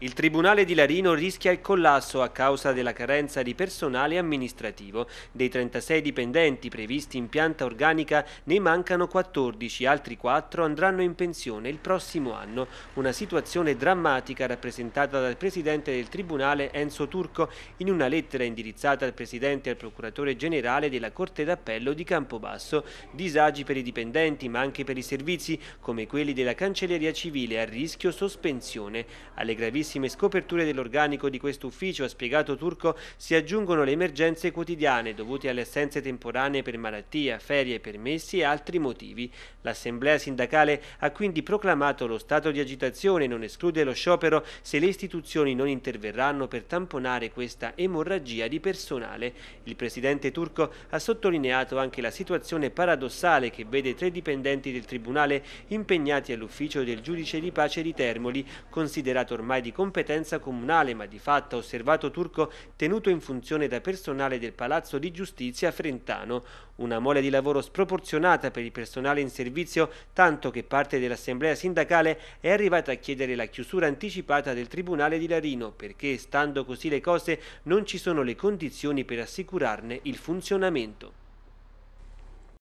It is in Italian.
Il Tribunale di Larino rischia il collasso a causa della carenza di personale amministrativo. Dei 36 dipendenti previsti in pianta organica ne mancano 14, altri 4 andranno in pensione il prossimo anno. Una situazione drammatica rappresentata dal Presidente del Tribunale Enzo Turco in una lettera indirizzata al Presidente e al Procuratore Generale della Corte d'Appello di Campobasso. Disagi per i dipendenti ma anche per i servizi come quelli della Cancelleria Civile a rischio sospensione. Alle gravissime numerosissime scoperture dell'organico di questo ufficio, ha spiegato Turco, si aggiungono le emergenze quotidiane dovute alle assenze temporanee per malattia, ferie, permessi e altri motivi. L'assemblea sindacale ha quindi proclamato lo stato di agitazione e non esclude lo sciopero se le istituzioni non interverranno per tamponare questa emorragia di personale. Il presidente turco ha sottolineato anche la situazione paradossale che vede tre dipendenti del tribunale impegnati all'ufficio del giudice di pace di Termoli, considerato ormai di competenza comunale, ma di fatto ha osservato Turco tenuto in funzione da personale del Palazzo di Giustizia Frentano. Una mole di lavoro sproporzionata per il personale in servizio, tanto che parte dell'assemblea sindacale è arrivata a chiedere la chiusura anticipata del Tribunale di Larino, perché, stando così le cose, non ci sono le condizioni per assicurarne il funzionamento.